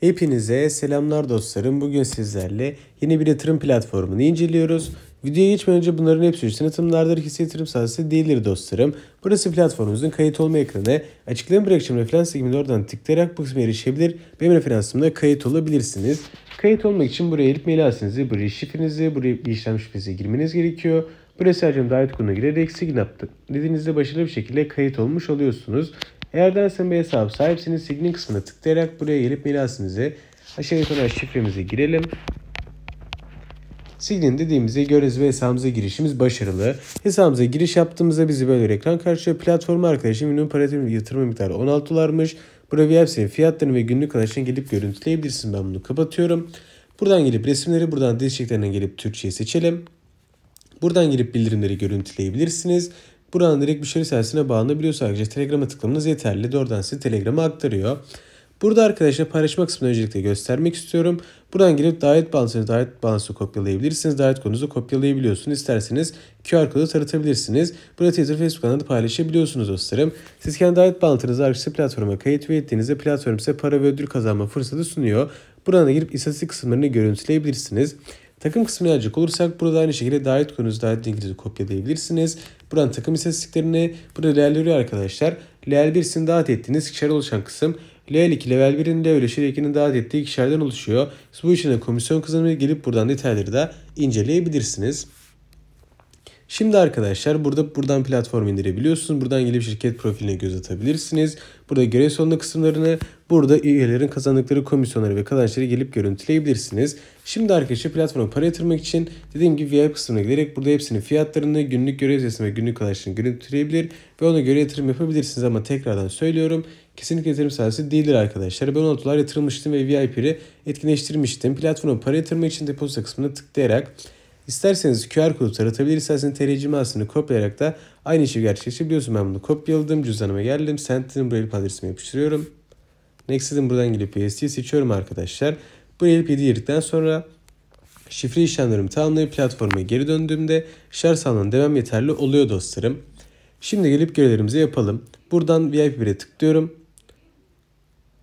Hepinize selamlar dostlarım. Bugün sizlerle yeni bir yatırım platformunu inceliyoruz. Videoya geçmeden önce bunların hepsi ücretsiz yatırımlardır. Hisse yatırım sahası değildir dostlarım. Burası platformumuzun kayıt olma ekranı. Açıklama bırakacağım referans linkini oradan tıklayarak bu kısma erişebilir. Benim referansımda kayıt olabilirsiniz. Kayıt olmak için buraya elip mail adresinizi, buraya şifrenizi, buraya bir işlem şifresi girmeniz gerekiyor. Buraya sadece davet koduna girerek sign up dediğinizde başarılı bir şekilde kayıt olmuş oluyorsunuz. Eğer dersen bir hesap sahipsiniz signin kısmına tıklayarak buraya gelip mirasınızı aşağıya yukarı şifremizi girelim. Signin dediğimizi görüyoruz ve hesabımıza girişimiz başarılı. Hesabımıza giriş yaptığımızda bizi böyle bir ekran karşılıyor. Platforma arkadaşım minimum para yatırma miktarı 16 dolarmış. Buraya hepsinin fiyatlarını ve günlük alışını gelip görüntüleyebilirsiniz. Ben bunu kapatıyorum. Buradan gelip resimleri, buradan dil gelip Türkçe'yi seçelim. Buradan gelip bildirimleri görüntüleyebilirsiniz Buradan direkt müşteri servisine bağlanabiliyorsa arkadaşlar Telegram'a tıklamanız yeterli. Oradan size Telegram'a aktarıyor. Burada arkadaşlar paylaşma kısmını öncelikle göstermek istiyorum. Buradan girip davet balansını davet balansı kopyalayabilirsiniz. Davet konunuzu kopyalayabiliyorsunuz. İsterseniz QR kodu taratabilirsiniz. Burada Twitter, Facebook kanalında paylaşabiliyorsunuz dostlarım. Siz kendi davet bağlantınızı arkadaşlar platforma kayıt ve ettiğinizde platform size para ve ödül kazanma fırsatı sunuyor. Buradan da girip istatistik kısımlarını görüntüleyebilirsiniz. Takım kısmına gelecek olursak burada aynı şekilde davet konunuzu davet linkinizi kopyalayabilirsiniz. Buranın takım istatistiklerini burada Leal veriyor arkadaşlar. Leal 1'sini dağıt ettiğiniz kişiler oluşan kısım Level 2, Level 1'in Level 3, Level 2'nin dağıt ettiği kişilerden oluşuyor. Siz bu işin komisyon kazanımı gelip buradan detayları da inceleyebilirsiniz. Şimdi arkadaşlar burada buradan platform indirebiliyorsunuz. Buradan gelip şirket profiline göz atabilirsiniz. Burada görev sonunda kısımlarını, burada üyelerin kazandıkları komisyonları ve kazançları gelip görüntüleyebilirsiniz. Şimdi arkadaşlar platforma para yatırmak için dediğim gibi VIP kısmına giderek burada hepsinin fiyatlarını, günlük görev sesini ve günlük kazançlarını görüntüleyebilir ve ona göre yatırım yapabilirsiniz ama tekrardan söylüyorum kesinlikle yatırım sahası değildir arkadaşlar. Ben 16 dolar yatırılmıştım ve VIP'leri etkinleştirmiştim. Platforma para yatırmak için depozito kısmına tıklayarak İsterseniz QR kodu taratabilir, isterseniz TR cimasını kopyalayarak da aynı işi gerçekleştirebiliyorsun. Ben bunu kopyaladım, cüzdanıma geldim, send dedim, buraya adresimi yapıştırıyorum. Next buradan gelip PST'yi seçiyorum arkadaşlar. Buraya gelip 7 sonra şifre işlemlerimi tamamlayıp platforma geri döndüğümde şarj sağlanan demem yeterli oluyor dostlarım. Şimdi gelip görevlerimizi yapalım. Buradan VIP 1'e tıklıyorum.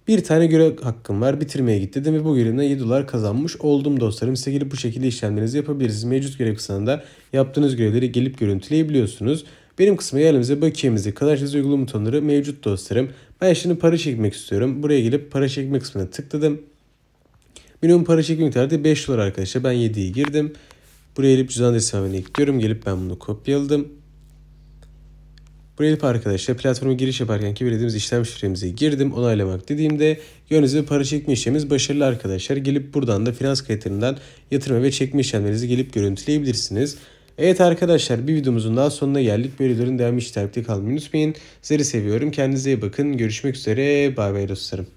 Bir tane görev hakkım var. Bitirmeye git dedim ve bu görevden 7 dolar kazanmış oldum dostlarım. Size gelip bu şekilde işlemlerinizi yapabiliriz. Mevcut görev kısmında yaptığınız görevleri gelip görüntüleyebiliyorsunuz. Benim kısmı yerimize bakiyemizi, kadarçız uygulama butonları mevcut dostlarım. Ben şimdi para çekmek istiyorum. Buraya gelip para çekme kısmına tıkladım. Minimum para çekme miktarı da 5 dolar arkadaşlar. Ben 7'yi girdim. Buraya gelip cüzdan adresi ekliyorum. Gelip ben bunu kopyaladım. Buraya gelip arkadaşlar platforma giriş yaparken ki belirlediğimiz işlem şifremizi girdim onaylamak dediğimde yönünüz ve para çekme işlemimiz başarılı arkadaşlar. Gelip buradan da finans kayıtlarından yatırma ve çekme işlemlerinizi gelip görüntüleyebilirsiniz. Evet arkadaşlar bir videomuzun daha sonuna geldik. Böylelerin devam işlemde kalmayı unutmayın. Sizleri seviyorum. Kendinize iyi bakın. Görüşmek üzere. Bay bay dostlarım.